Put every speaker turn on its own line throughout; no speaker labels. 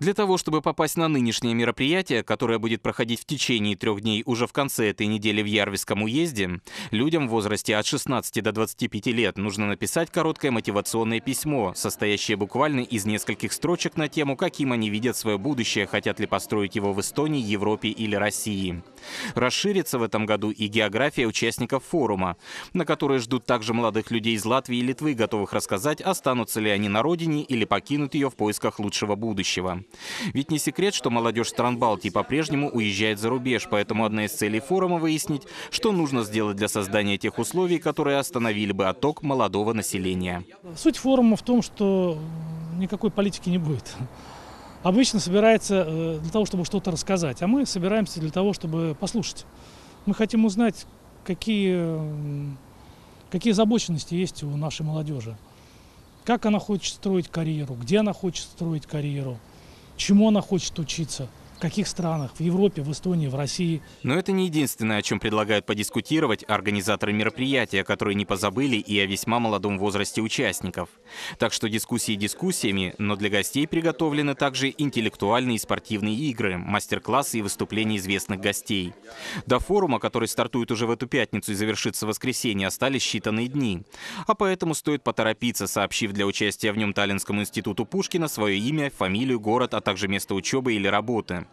Для того, чтобы попасть на нынешнее мероприятие, которое будет проходить в течение трех дней уже в конце этой недели в Ярвиском уезде, людям в возрасте от 16 до 25 лет нужно написать короткое мотивационное письмо, состоящее буквально из нескольких строчек на тему, каким они видят свое будущее, хотят ли построить его в Эстонии, Европе или России. Расширится в этом году и география участников форума, на которые ждут также молодых людей из Латвии и Литвы, готовых рассказать, останутся ли они на родине или покинут ее в поисках лучшего будущего. Ведь не секрет, что молодежь стран Балтии по-прежнему уезжает за рубеж, поэтому одна из целей форума выяснить, что нужно сделать для создания тех условий, которые остановили бы отток молодого населения.
Суть форума в том, что никакой политики не будет обычно собирается э, для того, чтобы что-то рассказать, а мы собираемся для того, чтобы послушать. Мы хотим узнать, какие, какие озабоченности есть у нашей молодежи, как она хочет строить карьеру, где она хочет строить карьеру, чему она хочет учиться – в каких странах, в Европе, в Эстонии, в России.
Но это не единственное, о чем предлагают подискутировать организаторы мероприятия, которые не позабыли и о весьма молодом возрасте участников. Так что дискуссии дискуссиями, но для гостей приготовлены также интеллектуальные и спортивные игры, мастер-классы и выступления известных гостей. До форума, который стартует уже в эту пятницу и завершится в воскресенье, остались считанные дни. А поэтому стоит поторопиться, сообщив для участия в нем Таллинскому институту Пушкина свое имя, фамилию, город, а также место учебы или работы.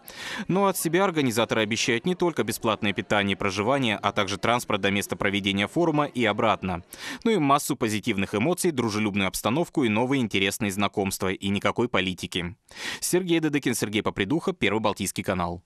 Но от себя организаторы обещают не только бесплатное питание и проживание, а также транспорт до места проведения форума и обратно. Ну и массу позитивных эмоций, дружелюбную обстановку и новые интересные знакомства, и никакой политики. Сергей Дедыкин, Сергей Попридуха, Первый Балтийский канал.